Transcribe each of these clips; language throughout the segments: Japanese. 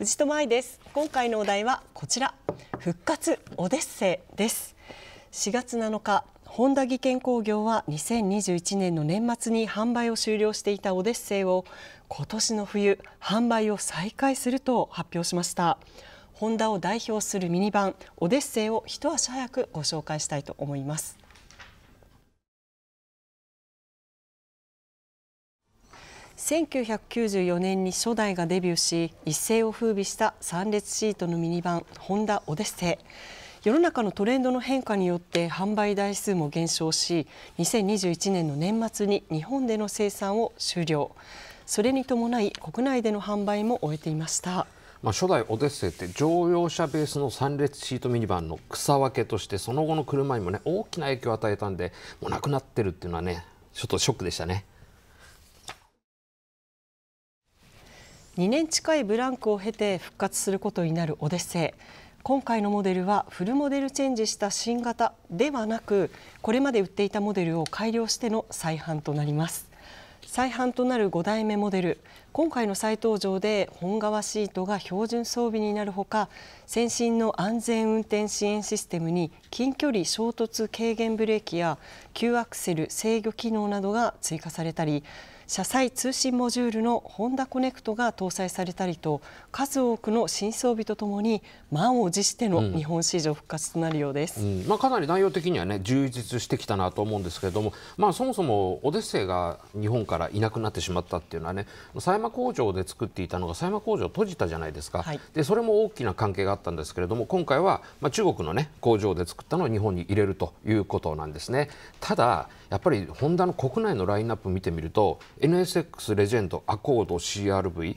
藤友愛です今回のお題はこちら復活オデッセイです4月7日本田技研工業は2021年の年末に販売を終了していたオデッセイを今年の冬販売を再開すると発表しましたホンダを代表するミニバンオデッセイを一足早くご紹介したいと思います1994年に初代がデビューし一世を風靡した3列シートのミニバンホンダオデッセイ世の中のトレンドの変化によって販売台数も減少し2021年の年末に日本での生産を終了それに伴い国内での販売も終えていました。まあ、初代オデッセイって乗用車ベースの3列シートミニバンの草分けとしてその後の車にもね大きな影響を与えたんでもうなくなってるっていうのはねちょっとショックでしたね。2年近いブランクを経て復活することになるオデッセイ今回のモデルはフルモデルチェンジした新型ではなくこれまで売っていたモデルを改良しての再販となります再販となる5代目モデル今回の再登場で本革シートが標準装備になるほか先進の安全運転支援システムに近距離衝突軽減ブレーキや急アクセル制御機能などが追加されたり車載通信モジュールのホンダコネクトが搭載されたりと数多くの新装備とともに満を持しての日本市場復活となるようです、うんうん、まあ、かなり内容的には、ね、充実してきたなと思うんですけれども、まあ、そもそもオデッセイが日本からいなくなってしまったっていうのはね狭山工場で作っていたのが狭山工場閉じたじゃないですか、はい、でそれも大きな関係があったんですけれども今回は、まあ、中国の、ね、工場で作ったのを日本に入れるということなんですね。ただやっぱりホンダの国内のラインナップを見てみると NSX レジェンドアコード CRV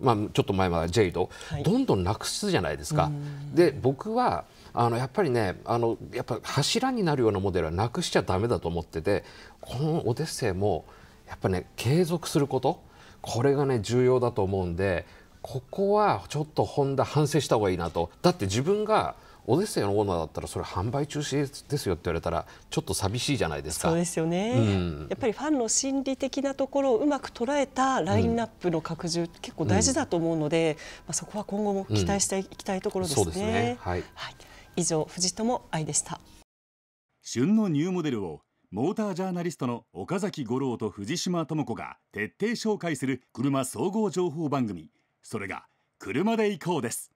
まあ、ちょっと前までジェイド、はい、どんどんなくすじゃないですか。で僕はあのやっぱりねあのやっぱ柱になるようなモデルはなくしちゃだめだと思っててこのオデッセイもやっぱね継続することこれがね重要だと思うんでここはちょっとホンダ反省した方がいいなとだって自分がオデッセイのオーナーだったらそれ販売中止ですよって言われたらちょっと寂しいじゃないですかそうですよね、うん、やっぱりファンの心理的なところをうまく捉えたラインナップの拡充、うん、結構大事だと思うので、まあ、そこは今後も期待していきたいところですね。うん、すねはい、はい、以上藤友愛でした旬のニューモデルをモータージャーナリストの岡崎五郎と藤島智子が徹底紹介する車総合情報番組それが「車で行こう」です。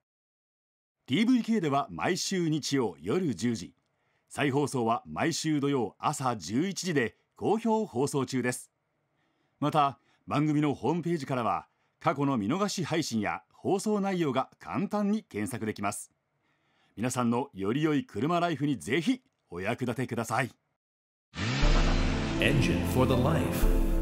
DVK では毎週日曜夜10時再放送は毎週土曜朝11時で好評放送中ですまた番組のホームページからは過去の見逃し配信や放送内容が簡単に検索できます皆さんのより良い車ライフにぜひお役立てください Engine for the life